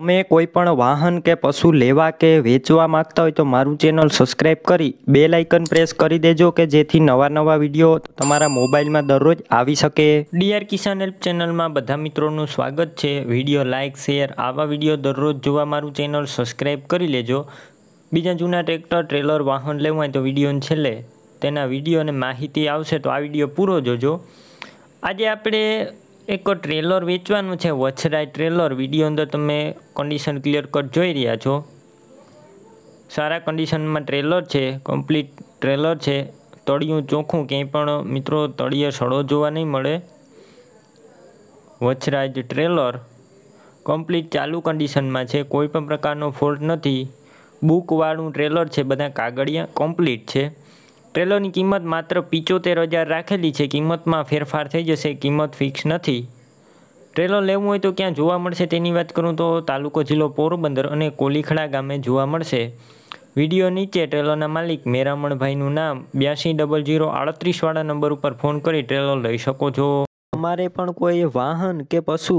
તમે કોઈ પણ વાહન કે પશુ લેવા કે વેચવા માંગતા હોય તો મારું ચેનલ સબસ્ક્રાઈબ કરી બે લાઇકન પ્રેસ કરી દેજો કે જેથી નવા નવા વિડીયો તમારા મોબાઈલમાં દરરોજ આવી શકે ડીઆર કિસાન હેલ્પ ચેનલમાં બધા મિત્રોનું સ્વાગત છે વિડીયો લાઇક શેર આવા વિડીયો દરરોજ જોવા મારું ચેનલ સબસ્ક્રાઈબ કરી લેજો બીજા જૂના ટ્રેક્ટર ટ્રેલર વાહન લેવું હોય તો વિડીયોને છેલ્લે તેના વિડીયો અને માહિતી આવશે તો આ વિડીયો પૂરો જોજો આજે આપણે એક ટ્રેલર વેચવાનું છે વછરાય ટ્રેલર વિડીયો અંદર તમે કન્ડિશન ક્લિયર કટ જોઈ રહ્યા છો સારા કન્ડિશનમાં ટ્રેલર છે કમ્પ્લીટ ટ્રેલર છે તળિયું ચોખ્ખું ક્યાંય પણ મિત્રો તળિયે સડો જોવા નહીં મળે વછરાજ ટ્રેલર કમ્પ્લીટ ચાલુ કન્ડિશનમાં છે કોઈ પણ પ્રકારનો ફોલ્ટ નથી બુકવાળું ટ્રેલર છે બધા કાગળિયા કમ્પ્લીટ છે ટ્રેલોની કિંમત માત્ર પિચોતેર હજાર રાખેલી છે કિંમતમાં ફેરફાર થઈ જશે કિંમત ફિક્સ નથી ટ્રેલર લેવું હોય તો ક્યાં જોવા મળશે તેની વાત કરું તો તાલુકો જિલ્લો પોરબંદર અને કોલીખડા ગામે જોવા મળશે વિડીયો નીચે ટ્રેલરના માલિક મેરામણભાઈનું નામ બ્યાસી ડબલ જીરો આડત્રીસવાળા નંબર ઉપર ફોન કરી ટ્રેલર લઈ શકો છો અમારે પણ કોઈ વાહન કે પશુ